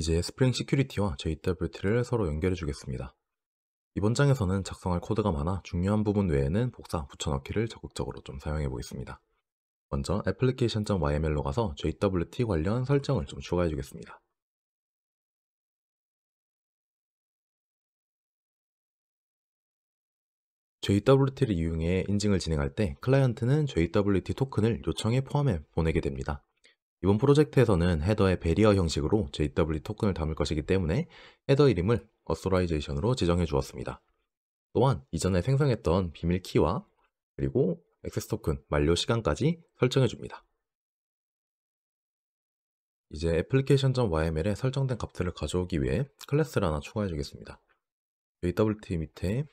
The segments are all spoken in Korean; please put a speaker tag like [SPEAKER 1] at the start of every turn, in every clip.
[SPEAKER 1] 이제 스프링 시큐리티와 JWT를 서로 연결해 주겠습니다. 이번 장에서는 작성할 코드가 많아 중요한 부분 외에는 복사, 붙여넣기를 적극적으로 좀 사용해 보겠습니다. 먼저 application.yml로 가서 JWT 관련 설정을 좀 추가해 주겠습니다. JWT를 이용해 인증을 진행할 때 클라이언트는 JWT 토큰을 요청에 포함해 보내게 됩니다. 이번 프로젝트에서는 헤더의 베리어 형식으로 JWT 토큰을 담을 것이기 때문에 헤더 이름을 어소라이제이션으로 지정해 주었습니다. 또한 이전에 생성했던 비밀 키와 그리고 액세스 토큰 만료 시간까지 설정해 줍니다. 이제 application.yml에 설정된 값들을 가져오기 위해 클래스를 하나 추가해 주겠습니다. JWT 밑에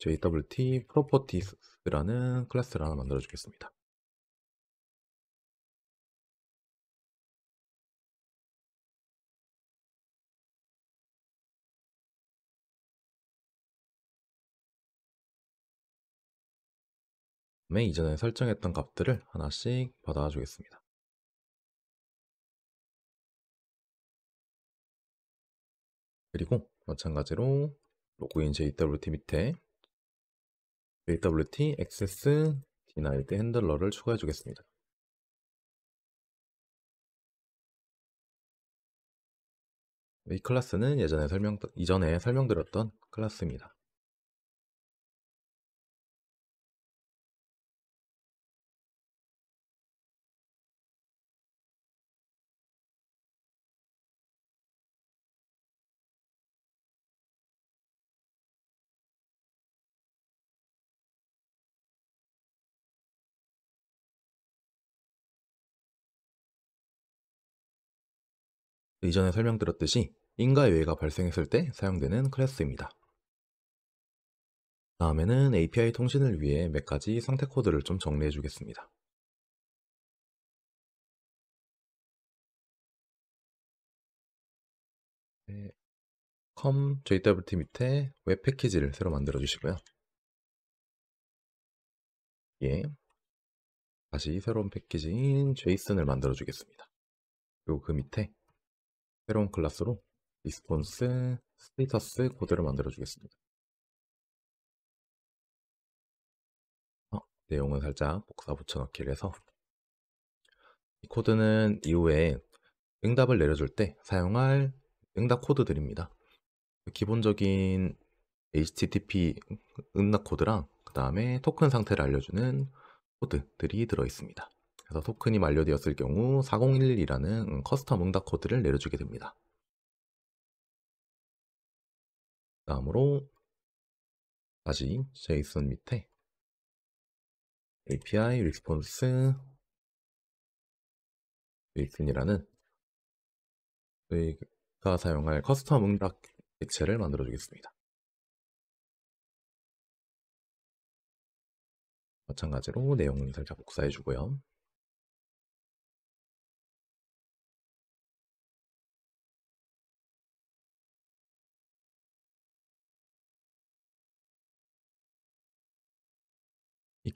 [SPEAKER 1] JWT Properties라는 클래스를 하나 만들어 주겠습니다.
[SPEAKER 2] 맨 네, 이전에 설정했던 값들을 하나씩 받아 주겠습니다.
[SPEAKER 1] 그리고 마찬가지로 로그인 JWT 밑에 JWT 액세 d 디나이드 핸들러를 추가해 주겠습니다.
[SPEAKER 2] 이 클래스는 예전에 설명 이전에 설명드렸던 클래스입니다.
[SPEAKER 1] 이전에 설명드렸듯이 인과예외가 발생했을 때 사용되는 클래스입니다. 다음에는 API 통신을 위해 몇 가지 상태 코드를 좀 정리해 주겠습니다. 네, com JWT 밑에 웹 패키지를 새로 만들어 주시고요. 예, 다시 새로운 패키지인 JSON을 만들어 주겠습니다. 그리고 그 밑에 새로운 클래스로 r e s p 리스폰스
[SPEAKER 2] 스테이터스 코드를 만들어 주겠습니다.
[SPEAKER 1] 어, 내용은 살짝 복사 붙여넣기를 해서 이 코드는 이후에 응답을 내려줄 때 사용할 응답 코드들입니다. 기본적인 HTTP 응답 코드랑 그 다음에 토큰 상태를 알려주는 코드들이 들어있습니다. 그래서 토큰이 만료되었을 경우 4011이라는 음, 커스텀 응답 코드를 내려주게 됩니다. 다음으로 다시 JSON 밑에
[SPEAKER 2] API response JSON이라는 저희가 사용할 커스텀 응답 객체를 만들어 주겠습니다. 마찬가지로 내용 살짝 복사해 주고요.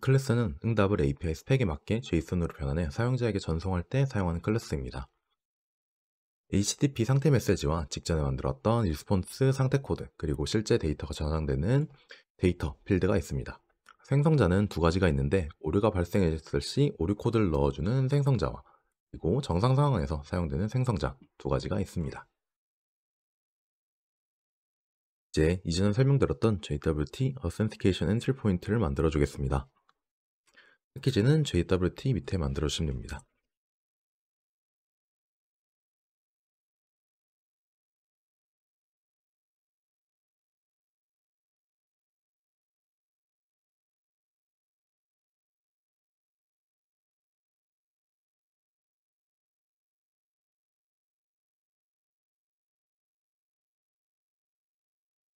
[SPEAKER 1] 클래스는 응답을 API 스펙에 맞게 JSON으로 변환해 사용자에게 전송할 때 사용하는 클래스입니다. HTTP 상태 메시지와 직전에 만들었던 리스폰스 상태 코드 그리고 실제 데이터가 저장되는 데이터 필드가 있습니다. 생성자는 두 가지가 있는데 오류가 발생했을 시 오류 코드를 넣어주는 생성자와 그리고 정상 상황에서 사용되는 생성자 두 가지가 있습니다. 이제 이전에 설명드렸던 JWT Authentication Entry Point를 만들어 주겠습니다. 패키지는 JWT 밑에 만들어주시면 됩니다.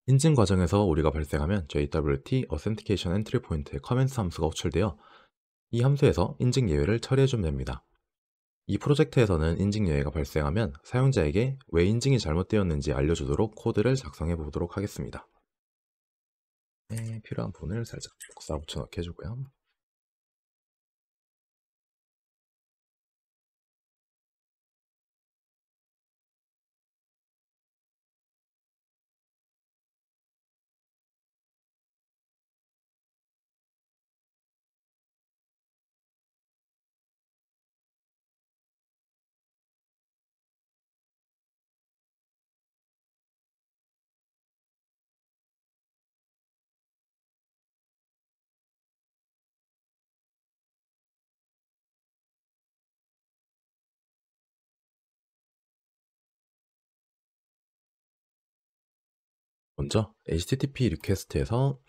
[SPEAKER 1] 인증 과정에서 오류가 발생하면 JWT Authentication Entry p o i n t 의 Comments 함수가 호출되어 이 함수에서 인증 예외를 처리해주면 됩니다. 이 프로젝트에서는 인증 예외가 발생하면 사용자에게 왜 인증이 잘못되었는지 알려주도록 코드를 작성해 보도록 하겠습니다. 네, 필요한 부분을 살짝 복사 붙여넣기 해주고요. 먼저 http r e q u e s t 에서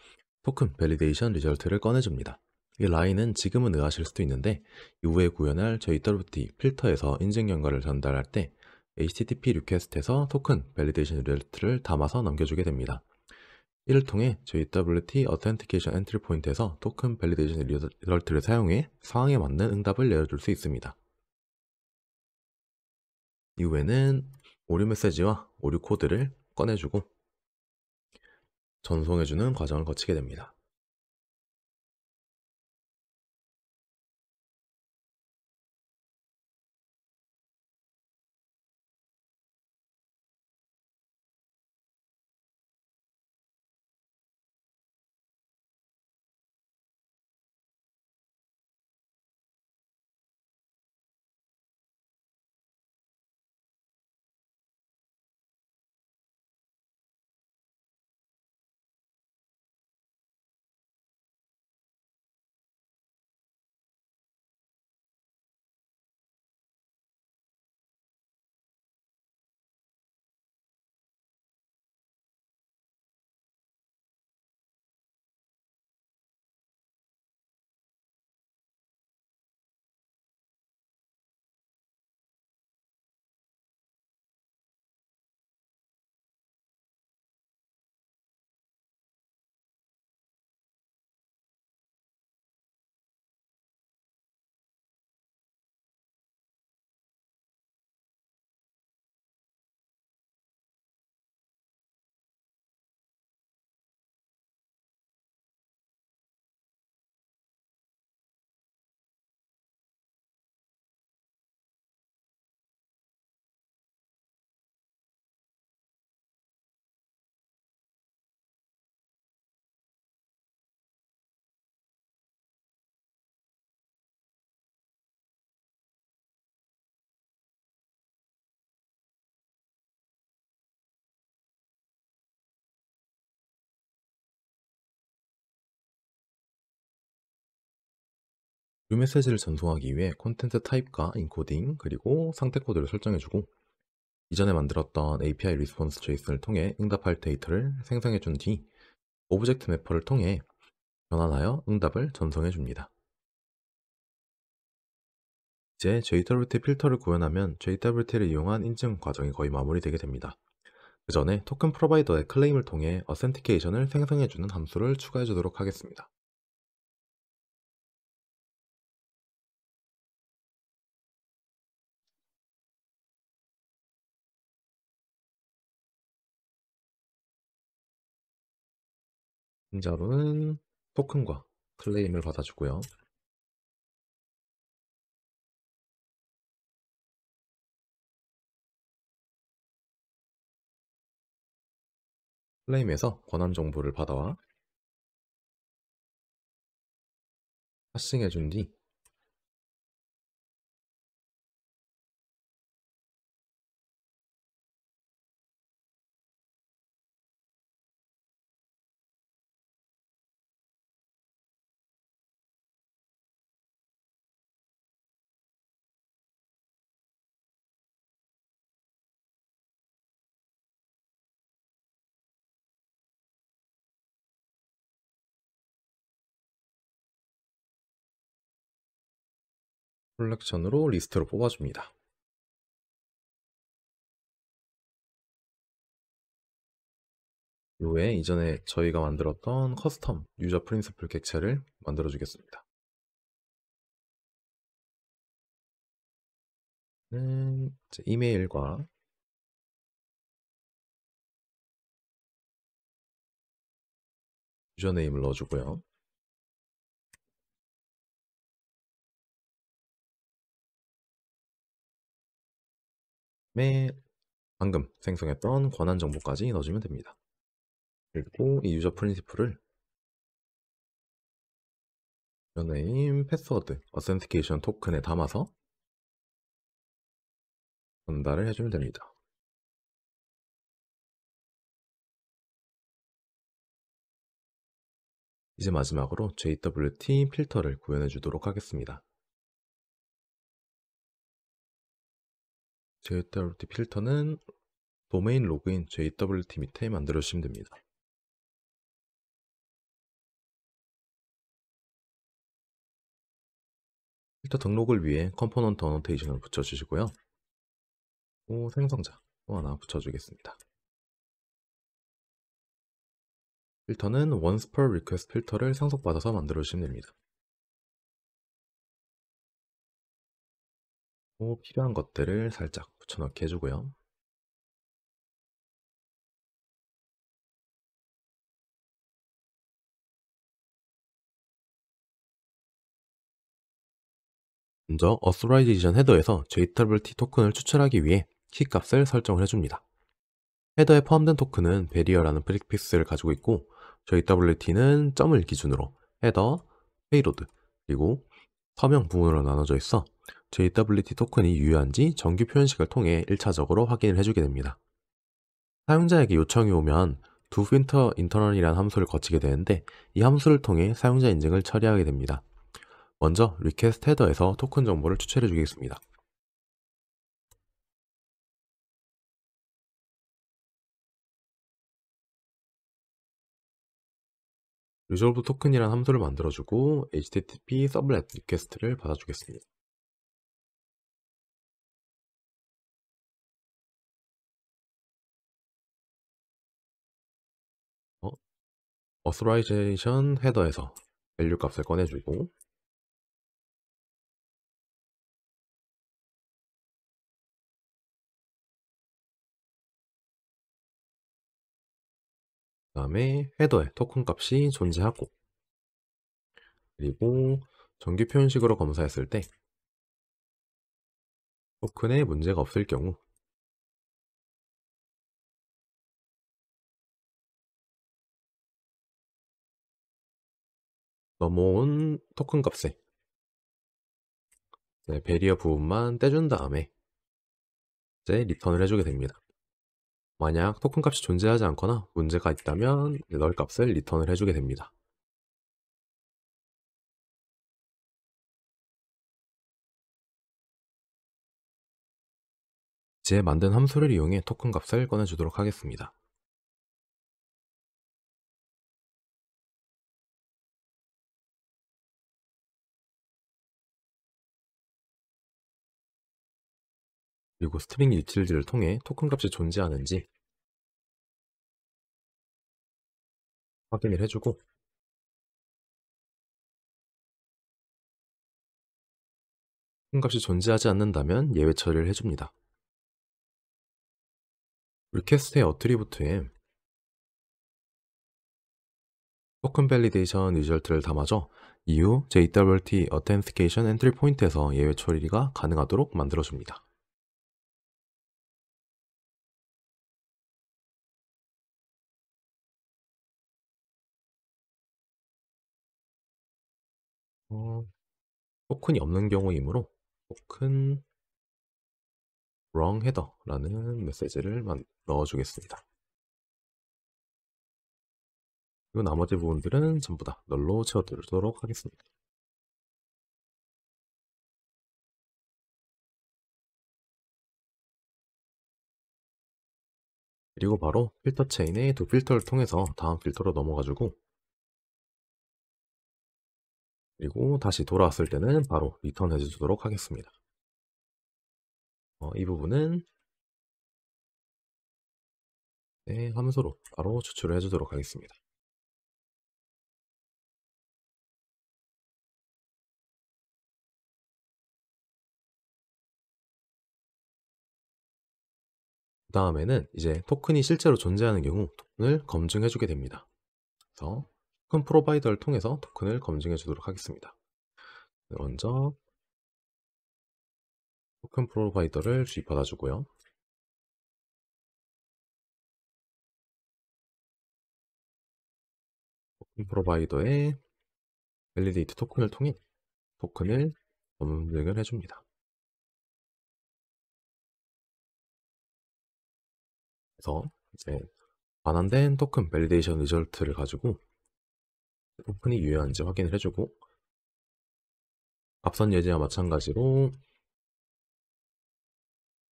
[SPEAKER 1] 토큰 v a a l d 밸리 r e 션 u 절트를 꺼내줍니다. 이 라인은 지금은 의하실 수도 있는데 이후에 구현할 저희 WT 필터에서 인증 결과를 전달할 때 http r e q u e s t 에서 토큰 v a a l d 밸리 r e 션 u 절트를 담아서 넘겨주게 됩니다. 이를 통해 JWT Authentication Entry 포인트에서 토큰 v a a l d 밸리 r e 션 u 절트를 사용해 상황에 맞는 응답을 내려줄 수 있습니다. 이후에는 오류 메시지와 오류 코드를 꺼내주고 전송해주는 과정을 거치게 됩니다. 요 메시지를 전송하기 위해 콘텐츠 타입과 인코딩 그리고 상태 코드를 설정해주고 이전에 만들었던 API r 리스폰스 JSON을 통해 응답할 데이터를 생성해준 뒤 오브젝트 매퍼를 통해 변환하여 응답을 전송해줍니다. 이제 JWT 필터를 구현하면 JWT를 이용한 인증 과정이 거의 마무리되게 됩니다. 그 전에 토큰 프로바이더의 클레임을 통해 어센티케이션을 생성해주는 함수를 추가해주도록 하겠습니다.
[SPEAKER 2] 승자로는 토큰과 클레임을 받아주고요. 플레임에서 권한 정보를 받아와 파싱해준 뒤 컬렉션으로 리스트로 뽑아줍니다.
[SPEAKER 1] 이후에 이전에 저희가 만들었던 커스텀 유저 프린스플 객체를 만들어 주겠습니다.
[SPEAKER 2] 네, 이메일과 유저네임을 넣어주고요.
[SPEAKER 1] 매일 방금 생성했던 권한 정보까지 넣어주면 됩니다. 그리고 이 유저 프린시플을 유저네임, 패스워드, 어센티케이션 토큰에 담아서
[SPEAKER 2] 전달을 해주면 됩니다. 이제 마지막으로 JWT
[SPEAKER 1] 필터를 구현해 주도록 하겠습니다. JWT 필터는 도메인 로그인 JWT 밑에 만들어 주시면 됩니다. 필터 등록을 위해 컴포넌트 어노테이션을 붙여주시고요.
[SPEAKER 2] 오, 생성자
[SPEAKER 1] 또 하나 붙여주겠습니다. 필터는 once per request 필터를 상속받아서 만들어 주시면
[SPEAKER 2] 됩니다. 필요한 것들을 살짝 붙여넣기 해주고요.
[SPEAKER 1] 먼저 Authorization 헤더에서 JWT 토큰을 추출하기 위해 키 값을 설정을 해줍니다. 헤더에 포함된 토큰은 Barrier라는 프리픽스를 가지고 있고 JWT는 점을 기준으로 헤더, 페이로드, 그리고 서명 부분으로 나눠져 있어 JWT 토큰이 유효한지 정규 표현식을 통해 1차적으로 확인을 해주게 됩니다. 사용자에게 요청이 오면 두윈터 인터널이라는 함수를 거치게 되는데 이 함수를 통해 사용자 인증을 처리하게 됩니다. 먼저 리퀘스트 헤더에서 토큰 정보를 추출해 주겠습니다. resolve 토큰이라는 함수를 만들어주고 http 서블렛 리퀘스트를 받아주겠습니다.
[SPEAKER 2] authorization 헤더에서 밸류 값을 꺼내주고
[SPEAKER 1] 그 다음에 헤더에 토큰 값이 존재하고 그리고 정규 표현식으로 검사했을 때
[SPEAKER 2] 토큰에 문제가 없을 경우 넘어온 토큰 값에
[SPEAKER 1] 네, 베리어 부분만 떼준 다음에 이제 리턴을 해주게 됩니다. 만약 토큰 값이 존재하지 않거나 문제가 있다면 널 값을 리턴을 해주게 됩니다.
[SPEAKER 2] 이제 만든 함수를 이용해 토큰 값을 꺼내주도록 하겠습니다. 그리고 스트링 유틸리티를 통해 토큰 값이 존재하는지 확인을 해주고
[SPEAKER 1] 토큰 값이 존재하지 않는다면 예외 처리를 해줍니다. 리퀘스트의 어트리부트에 토큰 밸리데이션 리절트를 담아줘 이후 JWT a a u t t h e n i c 어텐티 n 이션 엔트리 포인트에서 예외 처리가 가능하도록 만들어줍니다. 어, 토큰이 없는 경우이므로
[SPEAKER 2] 토큰
[SPEAKER 1] wrong header라는 메시지를 넣어주겠습니다. 그리고 나머지 부분들은 전부 다 널로 채워드리도록 하겠습니다.
[SPEAKER 2] 그리고 바로 필터 체인의
[SPEAKER 1] 두 필터를 통해서 다음 필터로 넘어가지고 그리고 다시 돌아왔을 때는 바로 리턴 해주도록 하겠습니다.
[SPEAKER 2] 어, 이 부분은 네, 함수로 바로 추출을 해주도록 하겠습니다.
[SPEAKER 1] 그 다음에는 이제 토큰이 실제로 존재하는 경우 토큰을 검증해주게 됩니다. 그래서 토큰 프로바이더를 통해서 토큰을 검증해 주도록 하겠습니다. 네, 먼저 토큰 프로바이더를
[SPEAKER 2] 주입받아 주고요. 토큰 프로바이더에 밸리데이트 토큰을 통해 토큰을 검증을 해줍니다. 그래서 이제
[SPEAKER 1] 반환된 토큰 밸리데이션 리절트를 가지고 토큰이 유효한지 확인을 해주고 앞선 예제와 마찬가지로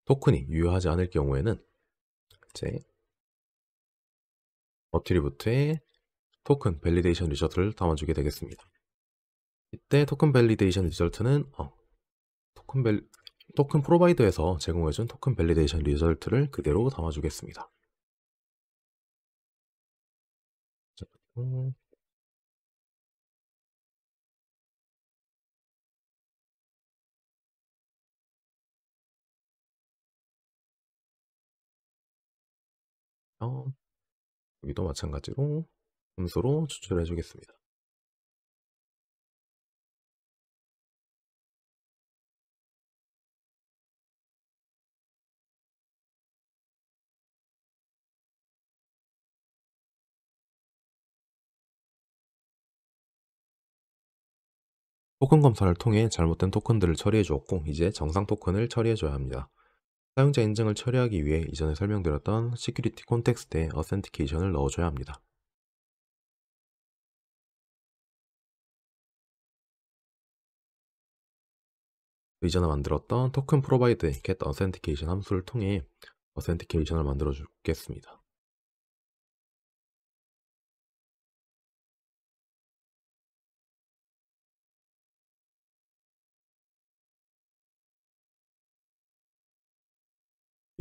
[SPEAKER 1] 토큰이 유효하지 않을 경우에는 이제 어트리부트에 토큰 밸리데이션 리저트를 담아주게 되겠습니다. 이때 토큰 밸리데이션 리저트는 어, 토큰 밸 토큰 프로바이더에서 제공해준 토큰 밸리데이션 리저트를 그대로 담아주겠습니다.
[SPEAKER 2] 자, 음. 그래서 어, 여기도 마찬가지로 음소로 추출해 주겠습니다.
[SPEAKER 1] 토큰 검사를 통해 잘못된 토큰들을 처리해 주었고 이제 정상 토큰을 처리해 줘야 합니다. 사용자 인증을 처리하기 위해 이전에 설명드렸던 시큐리티 콘텍스트에 어센티케이션을 넣어줘야 합니다. 이전에 만들었던 토큰 프로바이드 get authentication 함수를 통해 어센티케이션을 만들어 주겠습니다.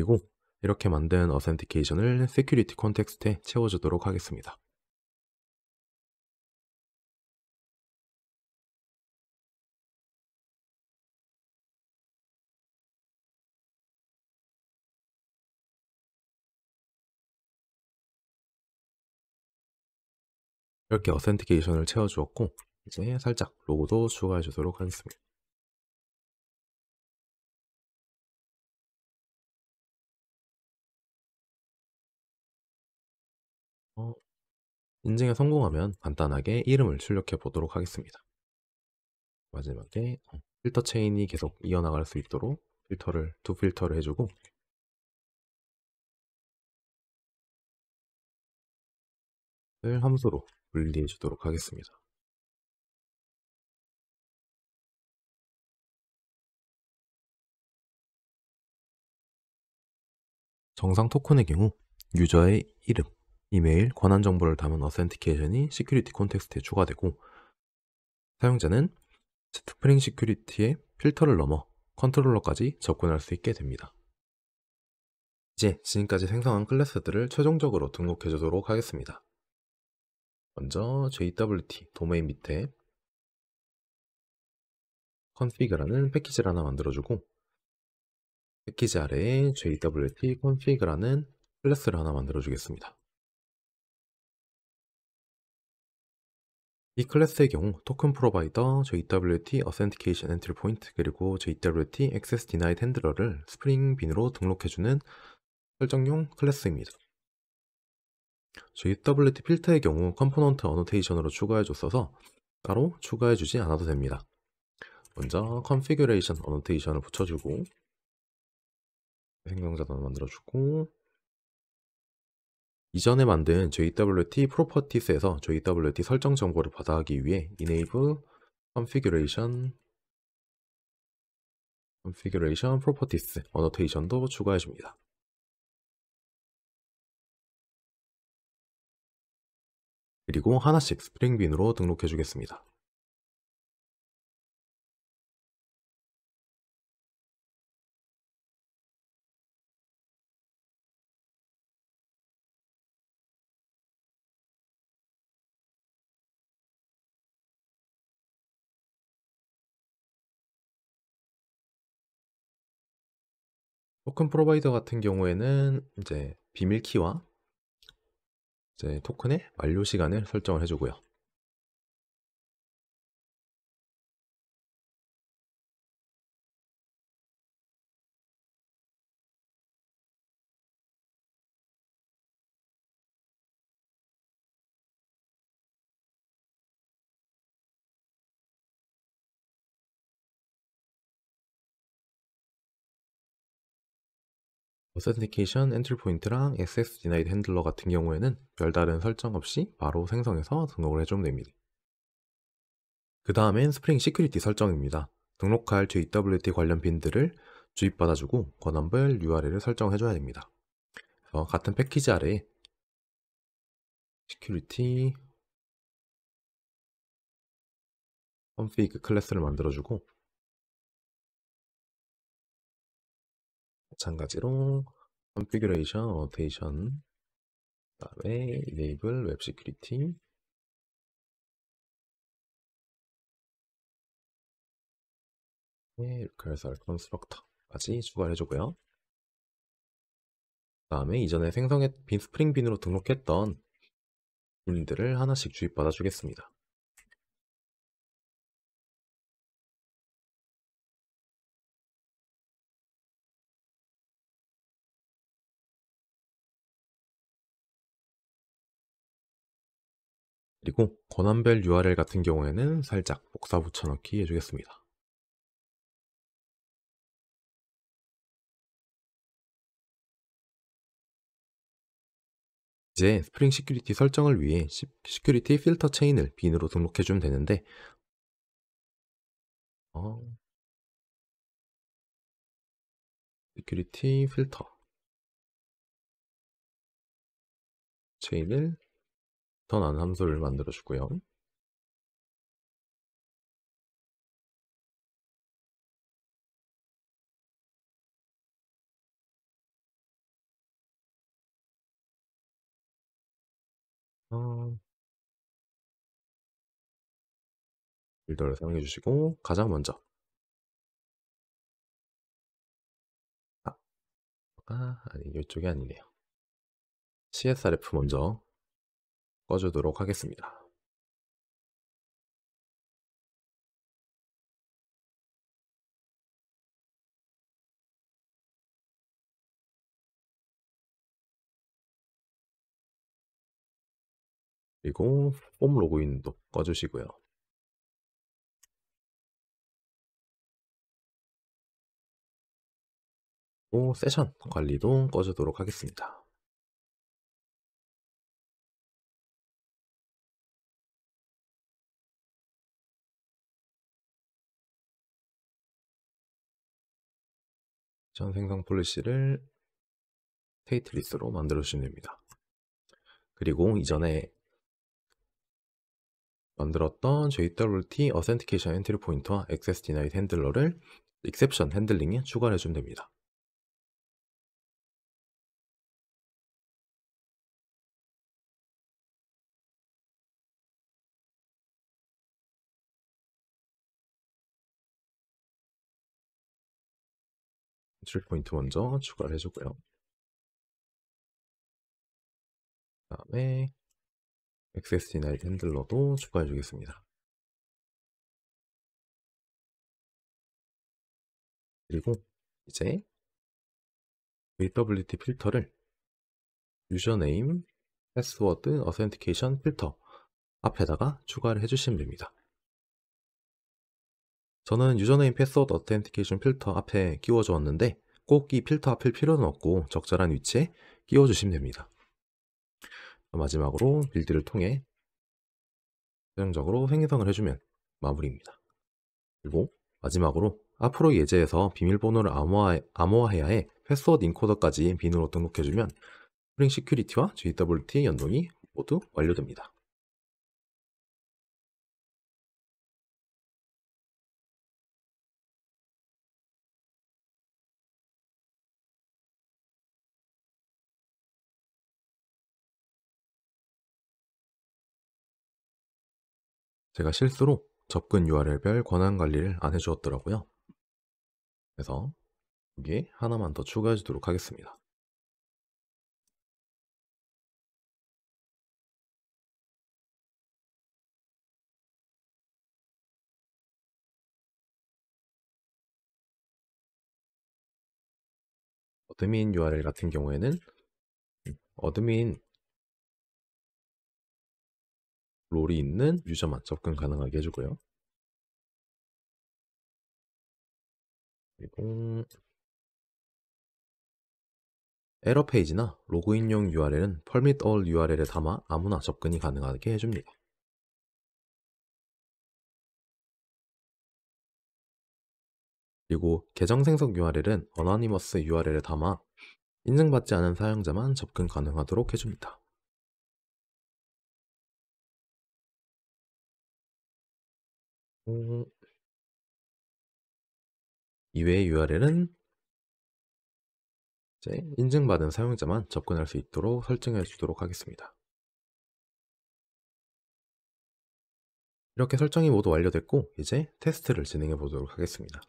[SPEAKER 1] 이고 이렇게 만든 어센티케이션을 세큐리티 컨텍스트에 채워주도록 하겠습니다.
[SPEAKER 2] 이렇게 어센티케이션을 채워주었고 이제 살짝 로고도 추가해 주도록 하겠습니다.
[SPEAKER 1] 인증에 성공하면 간단하게 이름을 출력해 보도록 하겠습니다. 마지막에 어, 필터 체인이 계속 이어나갈 수 있도록 필터를 두
[SPEAKER 2] 필터를 해주고 을 함수로 분리해 주도록 하겠습니다.
[SPEAKER 1] 정상 토큰의 경우 유저의 이름, 이메일, 권한 정보를 담은 어센티케이션이 시큐리티 콘텍스트에 추가되고 사용자는 스프링 시큐리티의 필터를 넘어 컨트롤러까지 접근할 수 있게 됩니다. 이제 지금까지 생성한 클래스들을 최종적으로 등록해 주도록 하겠습니다. 먼저 JWT 도메인 밑에 config라는 패키지를 하나 만들어주고 패키지 아래에 JWT config라는 클래스를 하나 만들어주겠습니다. 이 클래스의 경우 토큰 프로바이더, JWT Authentication Entry Point 그리고 JWT Access Denied Handler를 스프링 빈으로 등록해주는 설정용 클래스입니다. JWT 필터의 경우 컴포넌트 어노테이션으로 추가해줬어서 따로 추가해주지 않아도 됩니다. 먼저 c o n f i g u 컨 a 규레 o 션 어노테이션을 붙여주고 생성자단을 만들어주고 이전에 만든 JWT 프로퍼티스에서 JWT 설정 정보를 받아하기 위해 enable configuration configuration properties
[SPEAKER 2] annotation도 추가해 줍니다. 그리고 하나씩 스프링빈으로 등록해 주겠습니다.
[SPEAKER 1] 토큰 프로바이더 같은 경우에는 이제 비밀키와 이제 토큰의 만료 시간을 설정을 해주고요. Authentication Entry Point랑 Access Denied Handler 같은 경우에는 별다른 설정 없이 바로 생성해서 등록을 해주면 됩니다. 그 다음엔 Spring Security 설정입니다. 등록할 JWT 관련 빈들을 주입받아주고 권한별 URL을 설정해줘야 됩니다. 그래서 같은 패키지 아래에 Security Config 클래스를 만들어주고 마찬가지로 configuration, 컨피 n 레이션 로테이션, 그다음에
[SPEAKER 2] enable, web e s c u r i t 이네이블 웹 시큐리티
[SPEAKER 1] 이렇게 해서 컨스트럭터까지 추가를 해주고요. 그 다음에 이전에 생성했 빈 스프링 빈으로 등록했던 분들을 하나씩 주입받아 주겠습니다.
[SPEAKER 2] 그리고 권한별 URL 같은 경우에는 살짝 복사 붙여넣기 해주겠습니다.
[SPEAKER 1] 이제 스프링 시큐리티 설정을 위해 시, 큐리티 필터 체인을 빈으로 등록해 주면 되는데
[SPEAKER 2] 어, 시큐리티 필터 체인을 턴안 함수를 만들어 주고요. 어, 빌더를 사용해 주시고 가장 먼저 아, 아, 아니 이쪽이 아니네요 CSRF 먼저 꺼주도록 하겠습니다. 그리고 폼 로그인도 꺼주시고요. 세션 관리도 꺼주도록 하겠습니다. 전 생성
[SPEAKER 1] 폴리시를 테이트리스로 만들어주시면 됩니다. 그리고 이전에 만들었던 JWT 어센티케이션 엔트리 포인트와 액세스 디나잇 핸들러를 익셉션 핸들링에 추가 해주면 됩니다.
[SPEAKER 2] 노출 포인트 먼저 추가를 해주고요. 그 다음에 액세스 디나이 핸들러도 추가해 주겠습니다. 그리고 이제
[SPEAKER 1] VWT 필터를 유저네임, 패스워드, 어센티케이션 필터 앞에다가 추가를 해주시면 됩니다. 저는 유저네임 패스워드 어텐티케이션 필터 앞에 끼워주었는데 꼭 이 필터 앞에 필요는 없고 적절한 위치에 끼워주시면 됩니다. 마지막으로 빌드를 통해 최종적으로 생성을 해주면 마무리입니다. 그리고 마지막으로 앞으로 예제에서 비밀번호를 암호화, 해야 해 패스워드 인코더까지 빈으로 등록해주면 스프링 시큐리티와 JWT 연동이 모두 완료됩니다. 제가 실수로 접근 URL별 권한 관리를 안 해주었더라고요. 그래서 여기 하나만 더 추가해 주도록 하겠습니다. 어드민 URL 같은 경우에는 음, 어드민 롤이 있는 유저만 접근 가능하게 해주고요.
[SPEAKER 2] 그리고
[SPEAKER 1] 에러 페이지나 로그인용 URL은 permit all URL에 담아 아무나 접근이 가능하게 해줍니다. 그리고 계정 생성 URL은 anonymous URL에 담아 인증받지 않은 사용자만 접근 가능하도록 해줍니다. 음. 이외의 URL은 이제 인증받은 사용자만 접근할 수 있도록 설정해 주도록 하겠습니다. 이렇게 설정이 모두 완료됐고 이제 테스트를 진행해 보도록 하겠습니다.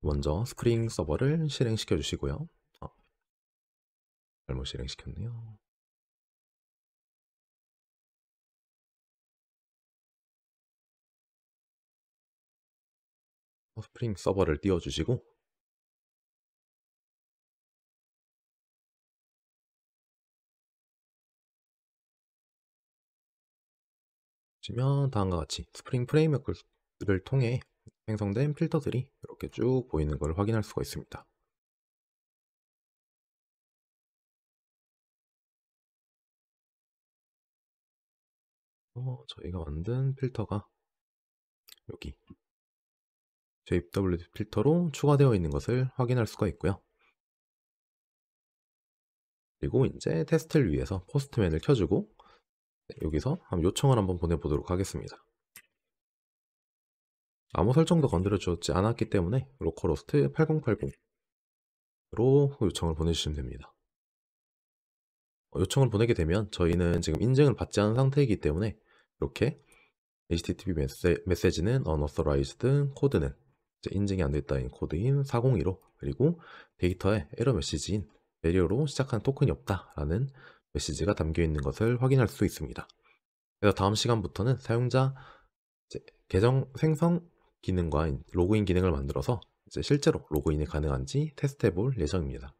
[SPEAKER 1] 먼저 스프링 서버를 실행시켜 주시고요. 어. 잘못 실행시켰네요.
[SPEAKER 2] 스프링 서버를 띄워주시고
[SPEAKER 1] 보시면 다음과 같이 스프링 프레임워크를 통해 생성된 필터들이 이렇게 쭉 보이는 걸 확인할 수가 있습니다. 어, 저희가 만든 필터가 여기 JWT 필터로 추가되어 있는 것을 확인할 수가 있고요. 그리고 이제 테스트를 위해서 포스트맨을 켜주고 여기서 요청을 한번 보내보도록 하겠습니다. 아무 설정도 건드려주지 었 않았기 때문에 로컬호스트 8080으로 요청을 보내주시면 됩니다. 어, 요청을 보내게 되면 저희는 지금 인증을 받지 않은 상태이기 때문에 이렇게 HTTP 메시지는 unauthorized, 코드는 인증이 안 됐다인 코드인 4 0 1 5 그리고 데이터에 에러 메시지인 에리어로 시작한 토큰이 없다라는 메시지가 담겨 있는 것을 확인할 수 있습니다. 그래서 다음 시간부터는 사용자 계정 생성 기능과 로그인 기능을 만들어서 실제로 로그인이 가능한지 테스트해 볼 예정입니다.